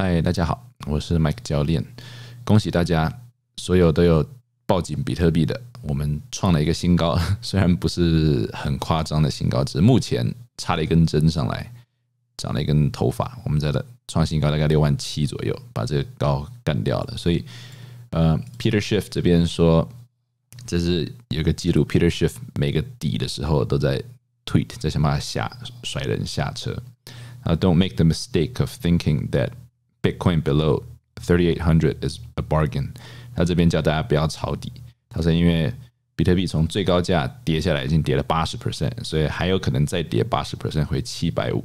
嗨，大家好，我是 Mike 教练。恭喜大家，所有都有抱紧比特币的，我们创了一个新高，虽然不是很夸张的新高，只是目前插了一根针上来，长了一根头发。我们在这创新高大概六万七左右，把这个高干掉了。所以，呃，Peter Schiff 这边说，这是有个记录。Peter Schiff 每个底的时候都在 tweet，在想把它下甩人下车啊，Don't make the mistake of thinking that Bitcoin below thirty eight hundred is a bargain。他这边叫大家不要抄底，他说因为比特币从最高价跌下来，已经跌了八十 percent，所以还有可能再跌八十 percent 回七百五。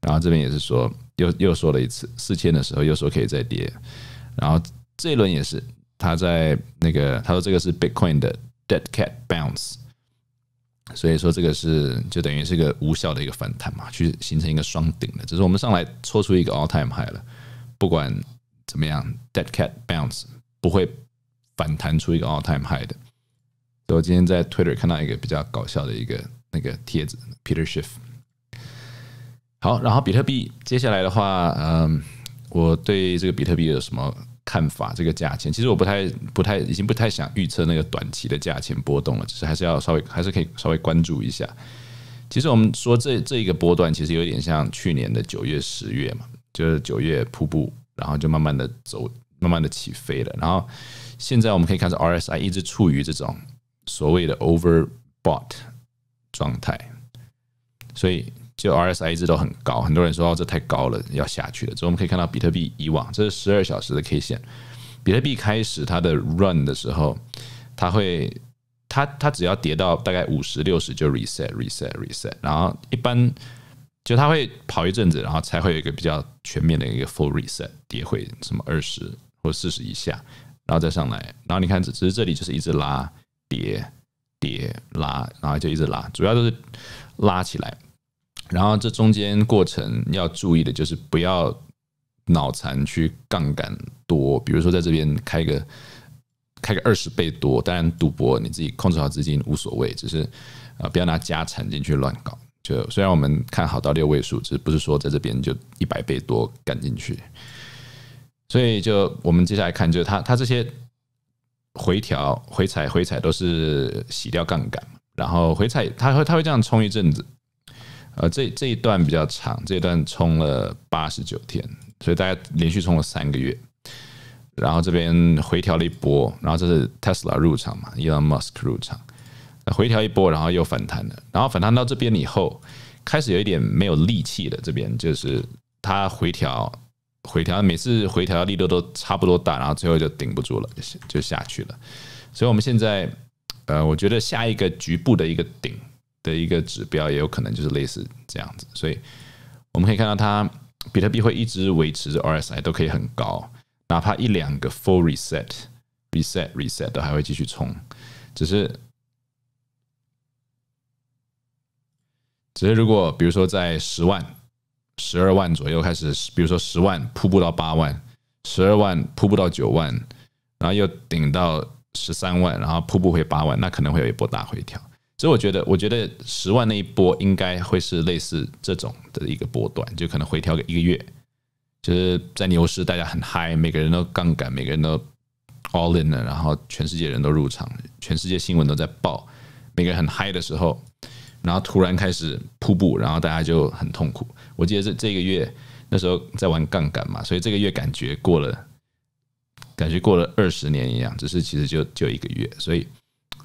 然后这边也是说，又又说了一次，四千的时候又说可以再跌。然后这一轮也是，他在那个他说这个是 Bitcoin 的 dead cat bounce，所以说这个是就等于是一个无效的一个反弹嘛，去形成一个双顶的。只是我们上来抽出一个 all time high 了。不管怎么样，dead cat bounce 不会反弹出一个 all time high 的。所以我今天在 Twitter 看到一个比较搞笑的一个那个帖子，Peter Schiff。好，然后比特币接下来的话，嗯，我对这个比特币有什么看法？这个价钱，其实我不太不太已经不太想预测那个短期的价钱波动了，只是还是要稍微还是可以稍微关注一下。其实我们说这这一个波段，其实有点像去年的九月十月嘛。就是九月瀑布，然后就慢慢的走，慢慢的起飞了。然后现在我们可以看到 R S I 一直处于这种所谓的 overbought 状态，所以就 R S I 一直都很高。很多人说哦，这太高了，要下去了。所以我们可以看到比特币以往这是十二小时的 K 线，比特币开始它的 run 的时候，它会它它只要跌到大概五十六十就 reset reset reset，然后一般。就它会跑一阵子，然后才会有一个比较全面的一个 full reset，跌回什么二十或四十以下，然后再上来。然后你看，只只是这里就是一直拉，跌跌拉，然后就一直拉，主要都是拉起来。然后这中间过程要注意的就是不要脑残去杠杆多，比如说在这边开个开个二十倍多，当然赌博你自己控制好资金无所谓，只是啊不要拿家产进去乱搞。对，虽然我们看好到六位数，只是不是说在这边就一百倍多干进去，所以就我们接下来看，就是它它这些回调、回踩、回踩都是洗掉杠杆，然后回踩，它会它会这样冲一阵子，呃，这这一段比较长，这一段冲了八十九天，所以大概连续冲了三个月，然后这边回调了一波，然后这是 Tesla 入场嘛，伊 m 马斯克入场。回调一波，然后又反弹了，然后反弹到这边以后，开始有一点没有力气了。这边就是它回调，回调，每次回调力度都差不多大，然后最后就顶不住了，就下去了。所以我们现在，呃，我觉得下一个局部的一个顶的一个指标也有可能就是类似这样子。所以我们可以看到，它比特币会一直维持 RSI 都可以很高，哪怕一两个 Full Reset、Reset、Reset 都还会继续冲，只是。只是如果比如说在十万、十二万左右开始，比如说十万瀑布到八万，十二万瀑布到九万，然后又顶到十三万，然后瀑布回八万，那可能会有一波大回调。所以我觉得，我觉得十万那一波应该会是类似这种的一个波段，就可能回调个一个月。就是在牛市，大家很嗨，每个人都杠杆，每个人都 all in，了，然后全世界人都入场，全世界新闻都在报，每个人很嗨的时候。然后突然开始瀑布，然后大家就很痛苦。我记得这这个月那时候在玩杠杆嘛，所以这个月感觉过了，感觉过了二十年一样。只是其实就就一个月，所以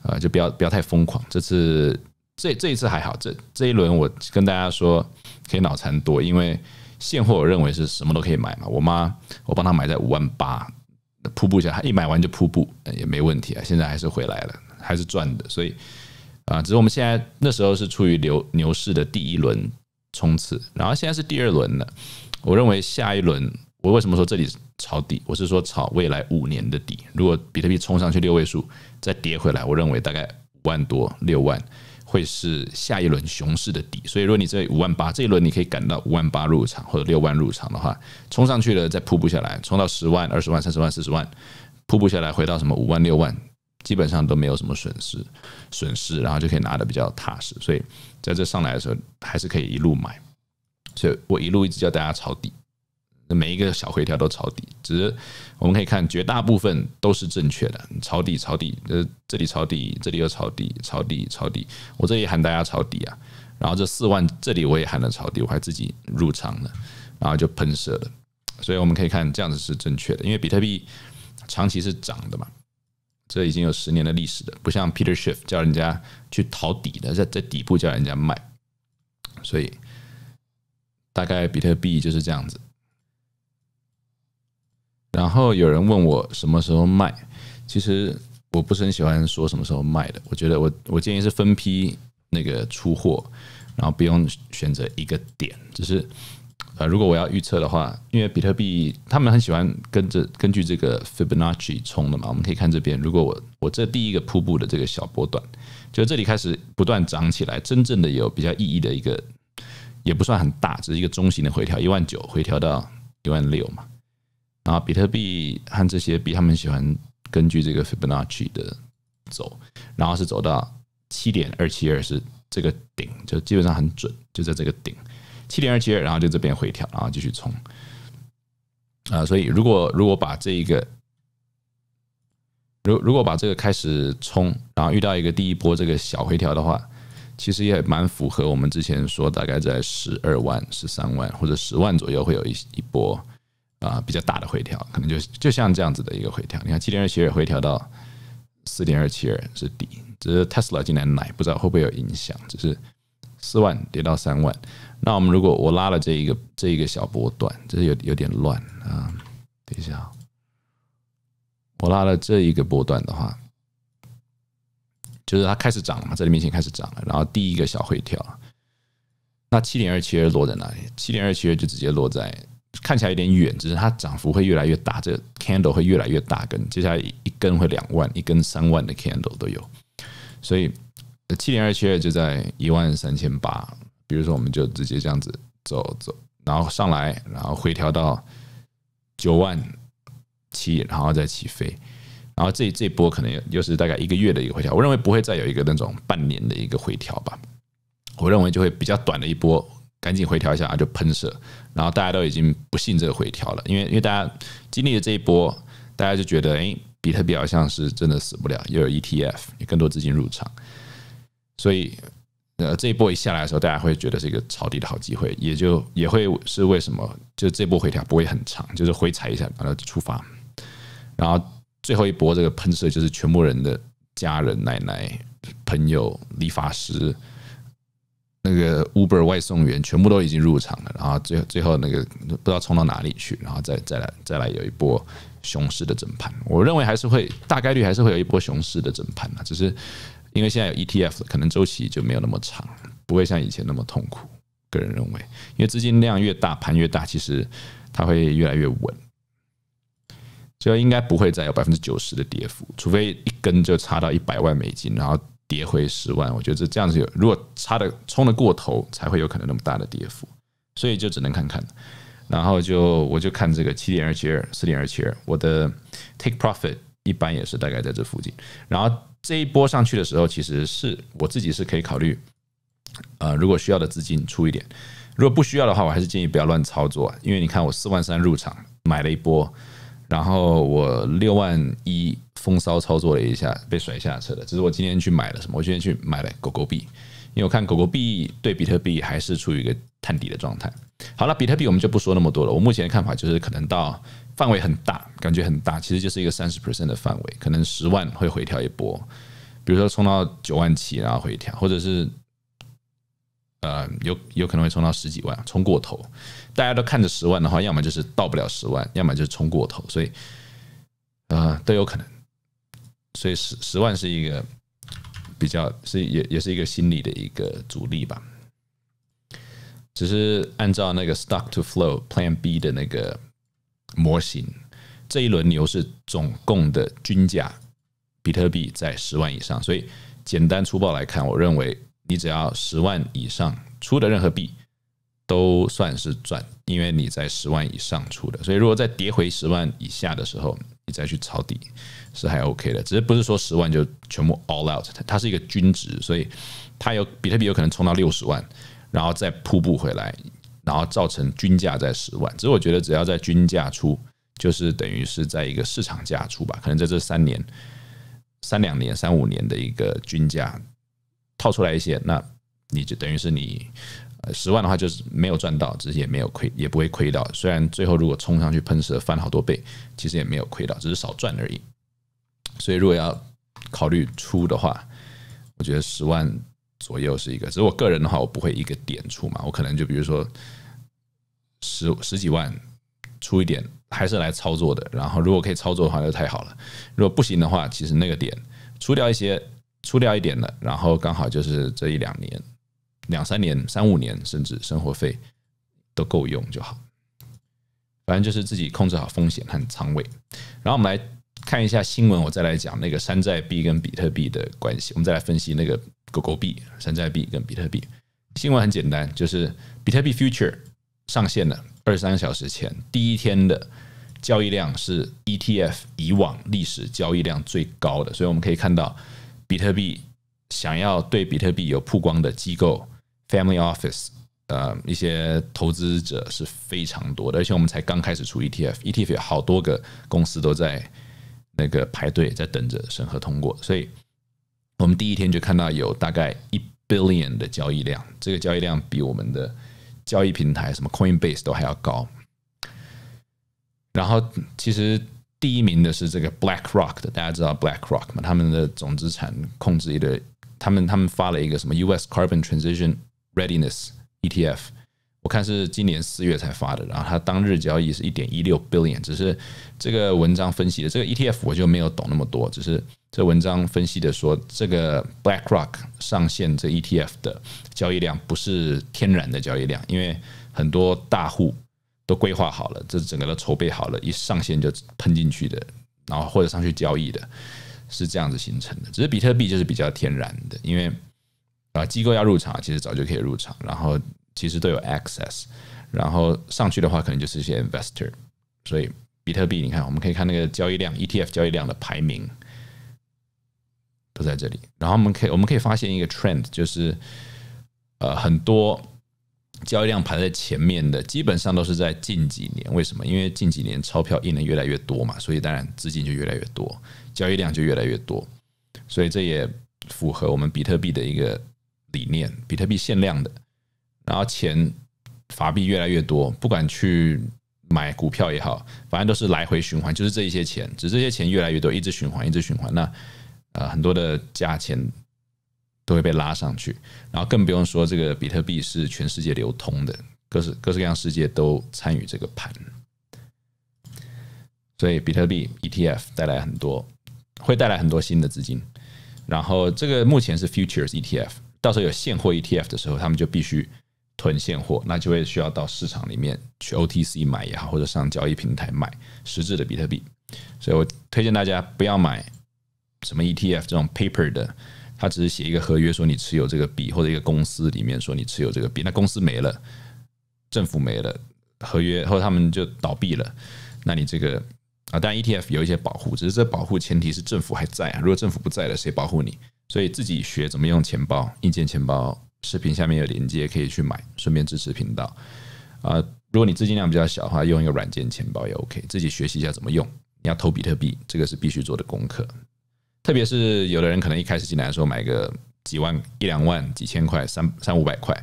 啊，就不要不要太疯狂。这次这这一次还好，这这一轮我跟大家说可以脑残多，因为现货我认为是什么都可以买嘛。我妈我帮她买在五万八瀑布下，她一买完就瀑布也没问题啊。现在还是回来了，还是赚的，所以。啊，只是我们现在那时候是处于牛牛市的第一轮冲刺，然后现在是第二轮了。我认为下一轮，我为什么说这里是抄底？我是说抄未来五年的底。如果比特币冲上去六位数，再跌回来，我认为大概五万多、六万，会是下一轮熊市的底。所以如果你这五万八这一轮你可以赶到五万八入场，或者六万入场的话，冲上去了再瀑布下来，冲到十万、二十万、三十万、四十万，瀑布下来回到什么五万、六万。基本上都没有什么损失，损失然后就可以拿的比较踏实，所以在这上来的时候还是可以一路买，所以我一路一直叫大家抄底，每一个小回调都抄底，只是我们可以看绝大部分都是正确的，抄底抄底，呃，这里抄底，这里又抄底，抄底抄底，我这里喊大家抄底啊，然后这四万这里我也喊了抄底，我还自己入场了，然后就喷射了，所以我们可以看这样子是正确的，因为比特币长期是涨的嘛。这已经有十年的历史了，不像 Peter Schiff 叫人家去淘底的，在在底部叫人家卖，所以大概比特币就是这样子。然后有人问我什么时候卖，其实我不是很喜欢说什么时候卖的，我觉得我我建议是分批那个出货，然后不用选择一个点，只是。呃，如果我要预测的话，因为比特币他们很喜欢跟着根据这个 Fibonacci 冲的嘛，我们可以看这边。如果我我这第一个瀑布的这个小波段，就这里开始不断涨起来，真正的有比较意义的一个，也不算很大，只是一个中型的回调，一万九回调到一万六嘛。然后比特币和这些币，他们喜欢根据这个 Fibonacci 的走，然后是走到七点二七二，是这个顶，就基本上很准，就在这个顶。七点二七二，然后就这边回调，然后继续冲啊！所以如果如果把这一个，如如果把这个开始冲，然后遇到一个第一波这个小回调的话，其实也蛮符合我们之前说，大概在十二万、十三万或者十万左右会有一一波啊比较大的回调，可能就就像这样子的一个回调。你看七点二七二回调到四点二七二是底，只是 Tesla 进来买，不知道会不会有影响，只是四万跌到三万。那我们如果我拉了这一个这一个小波段，这有有点乱啊。等一下，我拉了这一个波段的话，就是它开始涨了嘛，在里面前开始涨了，然后第一个小回调。那七点二七二落在哪里？七点二七二就直接落在看起来有点远，只是它涨幅会越来越大，这个 candle 会越来越大根，接下来一根会两万，一根三万的 candle 都有，所以七点二七二就在一万三千八。比如说，我们就直接这样子走走，然后上来，然后回调到九万七，然后再起飞，然后这这波可能又是大概一个月的一个回调。我认为不会再有一个那种半年的一个回调吧。我认为就会比较短的一波，赶紧回调一下就喷射，然后大家都已经不信这个回调了，因为因为大家经历了这一波，大家就觉得哎，比特币好像是真的死不了，又有 ETF，有更多资金入场，所以。呃，这一波一下来的时候，大家会觉得是一个抄底的好机会，也就也会是为什么就这波回调不会很长，就是回踩一下然后出发，然后最后一波这个喷射就是全部人的家人、奶奶、朋友、理发师、那个 Uber 外送员全部都已经入场了，然后最最后那个不知道冲到哪里去，然后再再来再来有一波熊市的整盘，我认为还是会大概率还是会有一波熊市的整盘啊，只是。因为现在有 ETF，可能周期就没有那么长，不会像以前那么痛苦。个人认为，因为资金量越大，盘越大，其实它会越来越稳，就应该不会再有百分之九十的跌幅，除非一根就差到一百万美金，然后跌回十万。我觉得这样子，如果差的冲的过头，才会有可能那么大的跌幅。所以就只能看看，然后就我就看这个七点二七二，四点二七二，我的 take profit。一般也是大概在这附近，然后这一波上去的时候，其实是我自己是可以考虑，呃，如果需要的资金出一点，如果不需要的话，我还是建议不要乱操作，因为你看我四万三入场买了一波，然后我六万一风骚操作了一下，被甩下车的。只是我今天去买了什么？我今天去买了狗狗币，因为我看狗狗币对比特币还是处于一个探底的状态。好了，比特币我们就不说那么多了。我目前的看法就是可能到。范围很大，感觉很大，其实就是一个三十 percent 的范围，可能十万会回调一波，比如说冲到九万七，然后回调，或者是呃有有可能会冲到十几万，冲过头，大家都看着十万的话，要么就是到不了十万，要么就是冲过头，所以啊都有可能，所以十十万是一个比较是也也是一个心理的一个阻力吧，只是按照那个 stock to flow plan B 的那个。模型这一轮牛市总共的均价，比特币在十万以上，所以简单粗暴来看，我认为你只要十万以上出的任何币都算是赚，因为你在十万以上出的。所以如果再跌回十万以下的时候，你再去抄底是还 OK 的，只是不是说十万就全部 all out，它是一个均值，所以它有比特币有可能冲到六十万，然后再瀑布回来。然后造成均价在十万，其实我觉得只要在均价出，就是等于是在一个市场价出吧，可能在这三年、三两年、三五年的一个均价套出来一些，那你就等于是你十万的话就是没有赚到，只是也没有亏，也不会亏到。虽然最后如果冲上去喷射翻好多倍，其实也没有亏到，只是少赚而已。所以如果要考虑出的话，我觉得十万。左右是一个，只是我个人的话，我不会一个点出嘛，我可能就比如说十十几万出一点，还是来操作的。然后如果可以操作的话就太好了，如果不行的话，其实那个点出掉一些，出掉一点的，然后刚好就是这一两年、两三年、三五年，甚至生活费都够用就好。反正就是自己控制好风险和仓位。然后我们来看一下新闻，我再来讲那个山寨币跟比特币的关系，我们再来分析那个。狗狗币、山寨币跟比特币，新闻很简单，就是比特币 future 上线了。二三个小时前，第一天的交易量是 ETF 以往历史交易量最高的，所以我们可以看到，比特币想要对比特币有曝光的机构、Family Office 呃一些投资者是非常多的，而且我们才刚开始出 ETF，ETF 有好多个公司都在那个排队在等着审核通过，所以。我们第一天就看到有大概一 billion 的交易量，这个交易量比我们的交易平台什么 Coinbase 都还要高。然后其实第一名的是这个 BlackRock 的，大家知道 BlackRock 嘛？他们的总资产控制一个，他们他们发了一个什么 US Carbon Transition Readiness ETF。我看是今年四月才发的，然后它当日交易是一点一六 billion，只是这个文章分析的这个 ETF 我就没有懂那么多，只是这文章分析的说，这个 BlackRock 上线这 ETF 的交易量不是天然的交易量，因为很多大户都规划好了，这整个都筹备好了，一上线就喷进去的，然后或者上去交易的，是这样子形成的。只是比特币就是比较天然的，因为啊机构要入场，其实早就可以入场，然后。其实都有 access，然后上去的话可能就是一些 investor，所以比特币你看，我们可以看那个交易量 ETF 交易量的排名都在这里，然后我们可以我们可以发现一个 trend，就是呃很多交易量排在前面的基本上都是在近几年，为什么？因为近几年钞票印的越来越多嘛，所以当然资金就越来越多，交易量就越来越多，所以这也符合我们比特币的一个理念，比特币限量的。然后钱法币越来越多，不管去买股票也好，反正都是来回循环，就是这一些钱，只是这些钱越来越多，一直循环，一直循环。那呃，很多的价钱都会被拉上去，然后更不用说这个比特币是全世界流通的，各式各式各样世界都参与这个盘，所以比特币 ETF 带来很多，会带来很多新的资金。然后这个目前是 futures ETF，到时候有现货 ETF 的时候，他们就必须。囤现货，那就会需要到市场里面去 OTC 买也好，或者上交易平台买实质的比特币。所以我推荐大家不要买什么 ETF 这种 paper 的，它只是写一个合约说你持有这个币，或者一个公司里面说你持有这个币，那公司没了，政府没了，合约或他们就倒闭了。那你这个啊，当然 ETF 有一些保护，只是这保护前提是政府还在啊。如果政府不在了，谁保护你？所以自己学怎么用钱包，硬件钱包。视频下面有链接，可以去买，顺便支持频道。啊，如果你资金量比较小的话，用一个软件钱包也 OK。自己学习一下怎么用。你要投比特币，这个是必须做的功课。特别是有的人可能一开始进来的时候买个几万、一两万、几千块、三三五百块，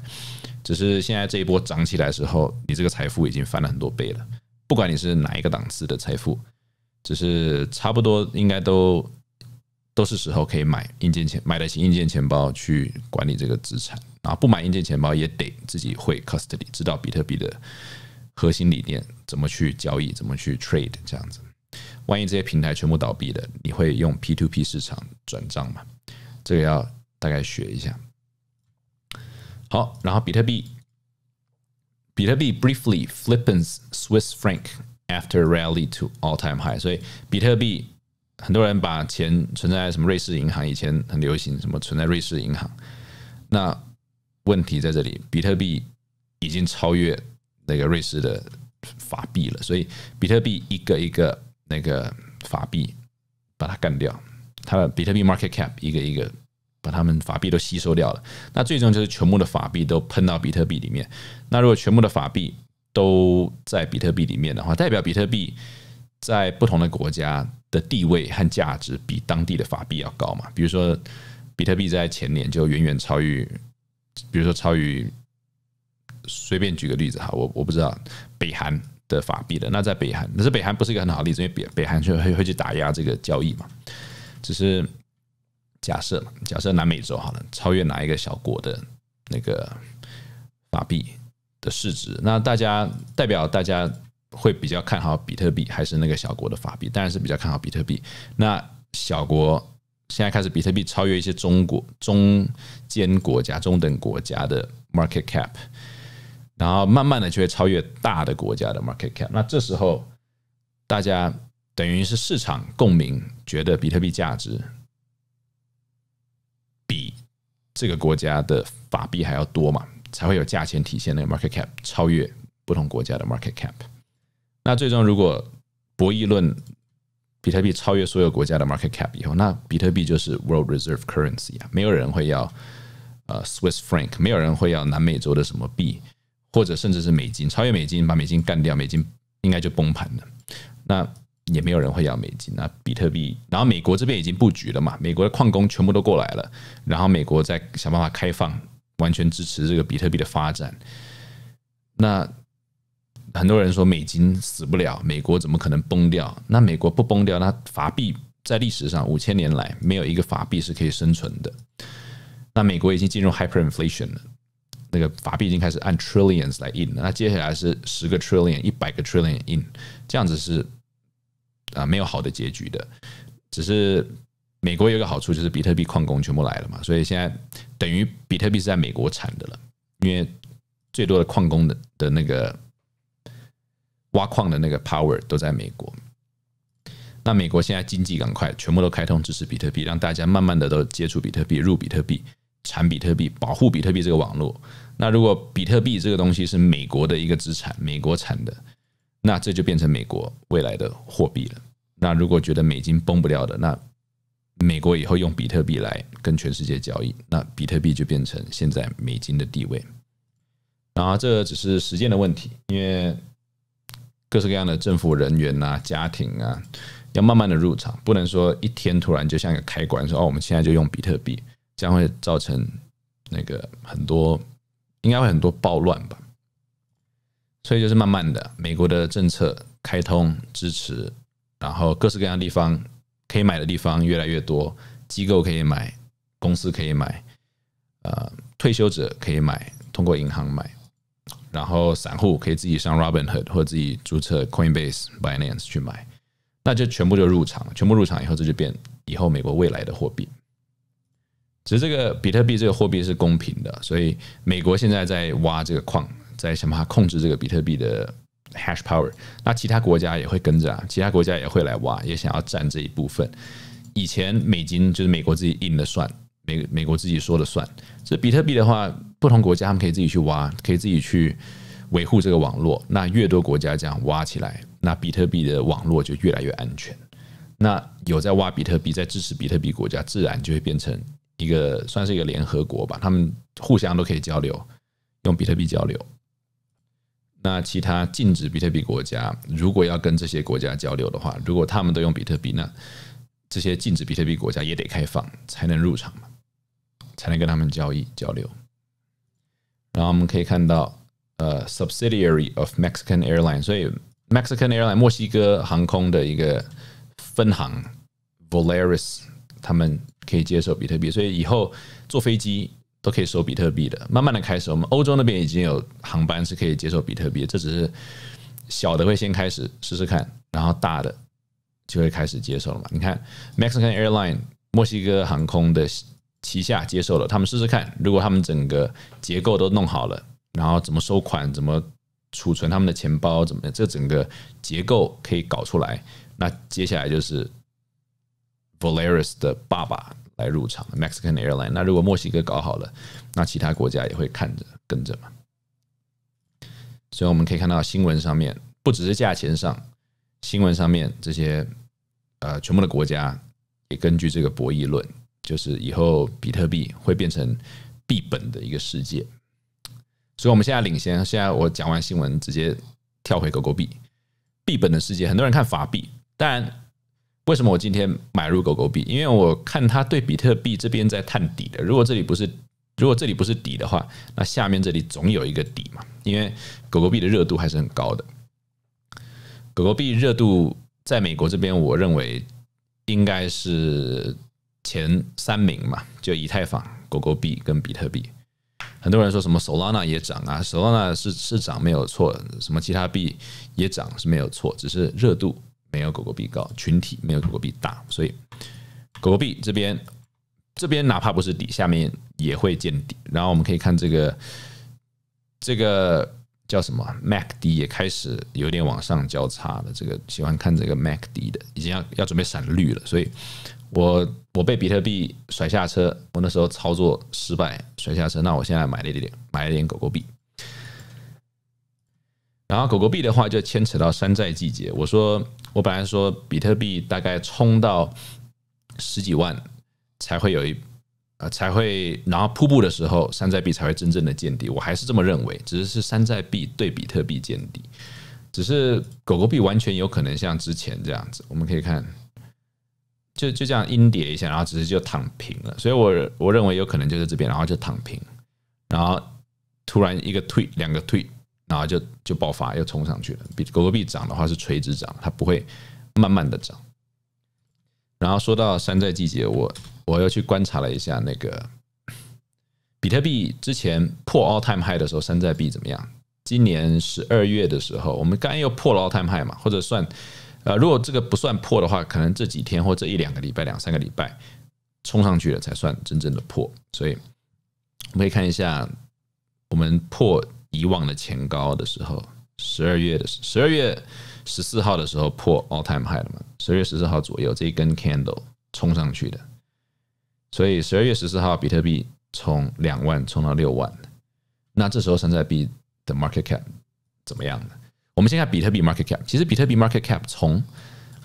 只是现在这一波涨起来之后，你这个财富已经翻了很多倍了。不管你是哪一个档次的财富，只是差不多应该都都是时候可以买硬件钱，买得起硬件钱包去管理这个资产。啊，不买硬件钱包也得自己会 custody，知道比特币的核心理念，怎么去交易，怎么去 trade 这样子。万一这些平台全部倒闭了，你会用 P to P 市场转账吗？这个要大概学一下。好，然后比特币，比特币 briefly flippens Swiss franc after rally to all time high。所以，比特币很多人把钱存在什么瑞士银行，以前很流行，什么存在瑞士银行，那。问题在这里，比特币已经超越那个瑞士的法币了，所以比特币一个一个那个法币把它干掉，它的比特币 market cap 一个一个把他们法币都吸收掉了，那最终就是全部的法币都喷到比特币里面。那如果全部的法币都在比特币里面的话，代表比特币在不同的国家的地位和价值比当地的法币要高嘛？比如说，比特币在前年就远远超越。比如说，超于随便举个例子哈，我我不知道北韩的法币的，那在北韩，可是北韩不是一个很好的例子，因为北北韩就会会去打压这个交易嘛。只是假设，假设南美洲好了，超越哪一个小国的那个法币的市值？那大家代表大家会比较看好比特币还是那个小国的法币？当然是比较看好比特币。那小国。现在开始，比特币超越一些中国中间国家、中等国家的 market cap，然后慢慢的就会超越大的国家的 market cap。那这时候，大家等于是市场共鸣，觉得比特币价值比这个国家的法币还要多嘛，才会有价钱体现那个 market cap 超越不同国家的 market cap。那最终，如果博弈论。比特币超越所有国家的 market cap 以后，那比特币就是 world reserve currency 啊，没有人会要呃 Swiss franc，没有人会要南美洲的什么币，或者甚至是美金，超越美金，把美金干掉，美金应该就崩盘了。那也没有人会要美金，那比特币，然后美国这边已经布局了嘛，美国的矿工全部都过来了，然后美国在想办法开放，完全支持这个比特币的发展。那很多人说美金死不了，美国怎么可能崩掉？那美国不崩掉，那法币在历史上五千年来没有一个法币是可以生存的。那美国已经进入 hyperinflation 了，那个法币已经开始按 trillions 来印了。那接下来是十个 t r i l l i o n 一百个 t r i l l i o n 印，这样子是啊，没有好的结局的。只是美国有一个好处，就是比特币矿工全部来了嘛，所以现在等于比特币是在美国产的了，因为最多的矿工的的那个。挖矿的那个 power 都在美国，那美国现在经济赶快全部都开通支持比特币，让大家慢慢的都接触比特币、入比特币、产比特币、保护比特币这个网络。那如果比特币这个东西是美国的一个资产，美国产的，那这就变成美国未来的货币了。那如果觉得美金崩不掉的，那美国以后用比特币来跟全世界交易，那比特币就变成现在美金的地位。然后这只是时间的问题，因为。各式各样的政府人员啊，家庭啊，要慢慢的入场，不能说一天突然就像一个开关，说哦，我们现在就用比特币，这样会造成那个很多应该会很多暴乱吧。所以就是慢慢的，美国的政策开通支持，然后各式各样的地方可以买的地方越来越多，机构可以买，公司可以买，呃，退休者可以买，通过银行买。然后散户可以自己上 Robinhood 或者自己注册 Coinbase、Binance 去买，那就全部就入场了。全部入场以后，这就变以后美国未来的货币。只是这个比特币这个货币是公平的，所以美国现在在挖这个矿，在想办法控制这个比特币的 hash power。那其他国家也会跟着，啊，其他国家也会来挖，也想要占这一部分。以前美金就是美国自己印的算。美美国自己说了算。这比特币的话，不同国家他们可以自己去挖，可以自己去维护这个网络。那越多国家这样挖起来，那比特币的网络就越来越安全。那有在挖比特币、在支持比特币国家，自然就会变成一个算是一个联合国吧，他们互相都可以交流，用比特币交流。那其他禁止比特币国家，如果要跟这些国家交流的话，如果他们都用比特币，那这些禁止比特币国家也得开放才能入场嘛。才能跟他们交易交流，然后我们可以看到，呃，subsidiary of Mexican airline，所以 Mexican airline（ 墨西哥航空）的一个分行，Volaris，他们可以接受比特币，所以以后坐飞机都可以收比特币的。慢慢的开始，我们欧洲那边已经有航班是可以接受比特币，这只是小的会先开始试试看，然后大的就会开始接受了。你看 Mexican airline（ 墨西哥航空）的。旗下接受了，他们试试看，如果他们整个结构都弄好了，然后怎么收款，怎么储存他们的钱包，怎么样？这整个结构可以搞出来，那接下来就是 v a l e r i s 的爸爸来入场，Mexican airline。那如果墨西哥搞好了，那其他国家也会看着跟着嘛。所以我们可以看到新闻上面，不只是价钱上，新闻上面这些呃，全部的国家也根据这个博弈论。就是以后比特币会变成币本的一个世界，所以我们现在领先。现在我讲完新闻，直接跳回狗狗币币本的世界。很多人看法币，但为什么我今天买入狗狗币？因为我看它对比特币这边在探底的。如果这里不是如果这里不是底的话，那下面这里总有一个底嘛？因为狗狗币的热度还是很高的。狗狗币热度在美国这边，我认为应该是。前三名嘛，就以太坊、狗狗币跟比特币。很多人说什么 Solana 也涨啊，Solana 是是涨没有错，什么其他币也涨是没有错，只是热度没有狗狗币高，群体没有狗狗币大，所以狗狗币这边这边哪怕不是底，下面也会见底。然后我们可以看这个这个叫什么 MACD 也开始有点往上交叉了。这个喜欢看这个 MACD 的，已经要要准备闪绿了，所以。我我被比特币甩下车，我那时候操作失败甩下车，那我现在买了一点点，买了一点狗狗币。然后狗狗币的话，就牵扯到山寨季节。我说我本来说比特币大概冲到十几万才会有一啊才会，然后瀑布的时候，山寨币才会真正的见底。我还是这么认为，只是是山寨币对比特币见底，只是狗狗币完全有可能像之前这样子。我们可以看。就就这样阴跌一下，然后只是就躺平了。所以，我我认为有可能就是这边，然后就躺平，然后突然一个退两个退，然后就就爆发，又冲上去了。比特币涨的话是垂直涨，它不会慢慢的涨。然后说到山寨季节，我我又去观察了一下那个比特币之前破 all time high 的时候，山寨币怎么样？今年十二月的时候，我们刚又破 all time high 嘛，或者算。呃，如果这个不算破的话，可能这几天或这一两个礼拜、两三个礼拜冲上去了才算真正的破。所以我们可以看一下，我们破以往的前高的时候，十二月的十二月十四号的时候破 all time high 了嘛？十二月十四号左右这一根 candle 冲上去的，所以十二月十四号比特币从两万冲到六万，那这时候山寨币的 market cap 怎么样的？我们先看比特币 market cap，其实比特币 market cap 从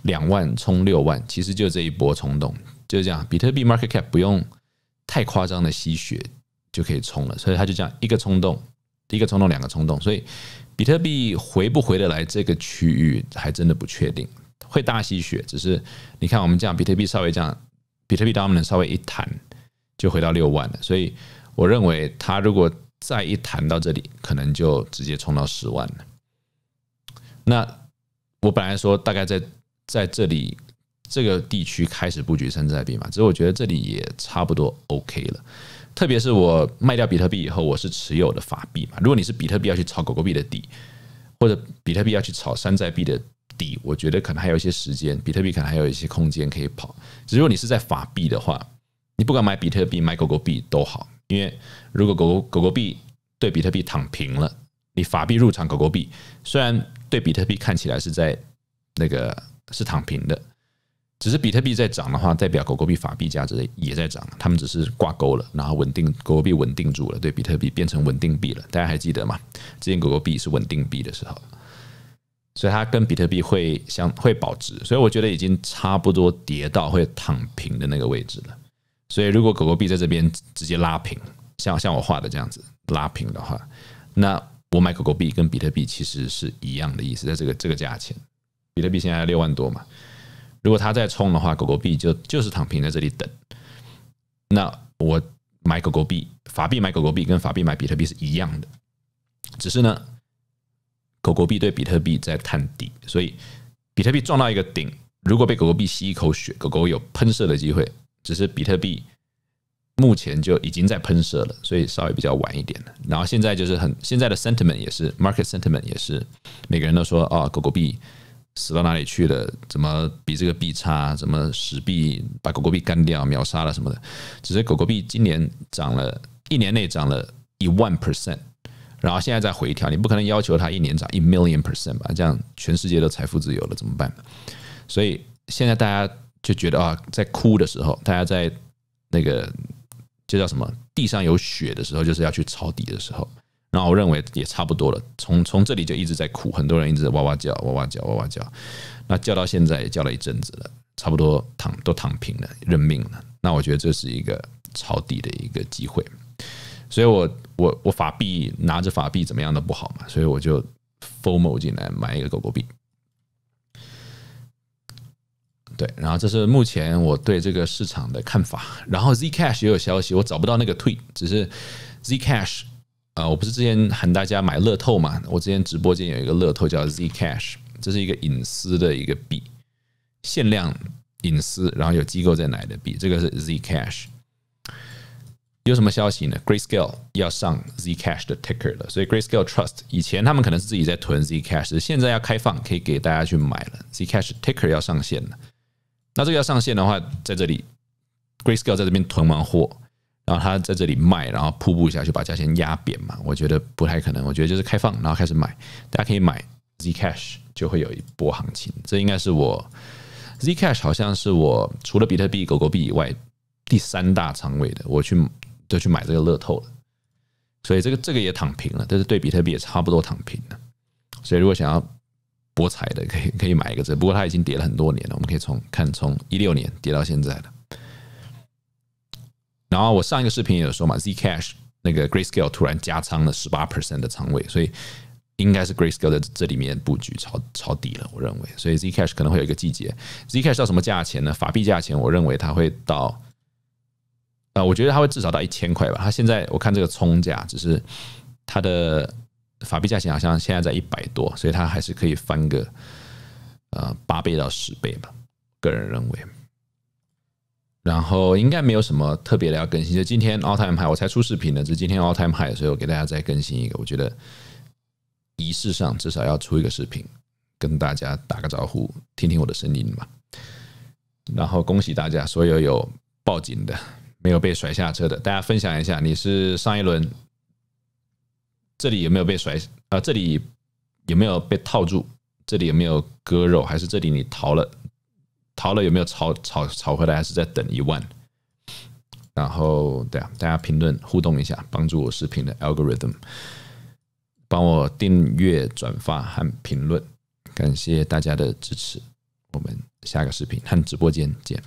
两万冲六万，其实就这一波冲动，就是这样。比特币 market cap 不用太夸张的吸血就可以冲了，所以他就这样一个冲动，一个冲动，两个冲动。所以比特币回不回得来这个区域，还真的不确定。会大吸血，只是你看我们这样，比特币稍微这样，比特币 dominant 稍微一弹就回到六万了。所以我认为，它如果再一弹到这里，可能就直接冲到十万了。那我本来说大概在在这里这个地区开始布局山寨币嘛，其实我觉得这里也差不多 OK 了。特别是我卖掉比特币以后，我是持有的法币嘛。如果你是比特币要去炒狗狗币的底，或者比特币要去炒山寨币的底，我觉得可能还有一些时间，比特币可能还有一些空间可以跑。如果你是在法币的话，你不管买比特币、买狗狗币都好，因为如果狗狗狗狗币对比特币躺平了，你法币入场狗狗币虽然。对比特币看起来是在那个是躺平的，只是比特币在涨的话，代表狗狗币法币价值也在涨，他们只是挂钩了，然后稳定狗狗币稳定住了，对比特币变成稳定币了。大家还记得吗？之前狗狗币是稳定币的时候，所以它跟比特币会相会保值，所以我觉得已经差不多跌到会躺平的那个位置了。所以如果狗狗币在这边直接拉平，像像我画的这样子拉平的话，那。我买狗狗币跟比特币其实是一样的意思，在这个这个价钱，比特币现在六万多嘛，如果它再冲的话，狗狗币就就是躺平在这里等。那我买狗狗币，法币买狗狗币跟法币买比特币是一样的，只是呢，狗狗币对比特币在探底，所以比特币撞到一个顶，如果被狗狗币吸一口血，狗狗有喷射的机会，只是比特币。目前就已经在喷射了，所以稍微比较晚一点了。然后现在就是很现在的 sentiment 也是 market sentiment 也是，每个人都说啊，狗狗币死到哪里去了？怎么比这个币差？怎么使币把狗狗币干掉、秒杀了什么的？只是狗狗币今年涨了一年内涨了一万 percent，然后现在再回调，你不可能要求它一年涨一 million percent 吧？这样全世界都财富自由了怎么办？所以现在大家就觉得啊，在哭的时候，大家在那个。就叫什么？地上有雪的时候，就是要去抄底的时候。那我认为也差不多了，从从这里就一直在哭，很多人一直哇哇叫，哇哇叫，哇哇叫。那叫到现在也叫了一阵子了，差不多躺都躺平了，认命了。那我觉得这是一个抄底的一个机会，所以，我我我法币拿着法币怎么样都不好嘛，所以我就 fo mo 进来买一个狗狗币。对，然后这是目前我对这个市场的看法。然后 Zcash 也有消息，我找不到那个 tweet，只是 Zcash 啊，我不是之前喊大家买乐透嘛？我之前直播间有一个乐透叫 Zcash，这是一个隐私的一个币，限量隐私，然后有机构在买的币，这个是 Zcash。有什么消息呢？Great Scale 要上 Zcash 的 ticker 了，所以 Great Scale Trust 以前他们可能是自己在囤 Zcash，现在要开放可以给大家去买了，Zcash ticker 要上线了。那这个要上线的话，在这里，Grayscale 在这边囤完货，然后他在这里卖，然后瀑布一下就把价钱压扁嘛？我觉得不太可能。我觉得就是开放，然后开始买，大家可以买 Zcash 就会有一波行情。这应该是我 Zcash 好像是我除了比特币、狗狗币以外第三大仓位的，我去就去买这个乐透了，所以这个这个也躺平了，但是对比特币也差不多躺平了。所以如果想要博彩的可以 可以买一个这不过它已经跌了很多年了，我们可以从看从一六年跌到现在的。然后我上一个视频也有说嘛，Zcash 那个 Grayscale 突然加仓了十八 percent 的仓位，所以应该是 Grayscale 在这里面布局抄抄底了，我认为。所以 Zcash 可能会有一个季节，Zcash 到什么价钱呢？法币价钱，我认为它会到，呃，我觉得它会至少到一千块吧。它现在我看这个冲价只是它的。法币价钱好像现在在一百多，所以它还是可以翻个呃八倍到十倍吧，个人认为。然后应该没有什么特别的要更新，就今天 all time high，我才出视频的，是今天 all time high，所以我给大家再更新一个，我觉得仪式上至少要出一个视频，跟大家打个招呼，听听我的声音嘛。然后恭喜大家，所有有报警的、没有被甩下车的，大家分享一下，你是上一轮。这里有没有被甩？啊，这里有没有被套住？这里有没有割肉？还是这里你逃了？逃了有没有炒炒炒回来？还是在等一万？然后对啊，大家评论互动一下，帮助我视频的 algorithm，帮我订阅、转发和评论，感谢大家的支持。我们下个视频和直播间见。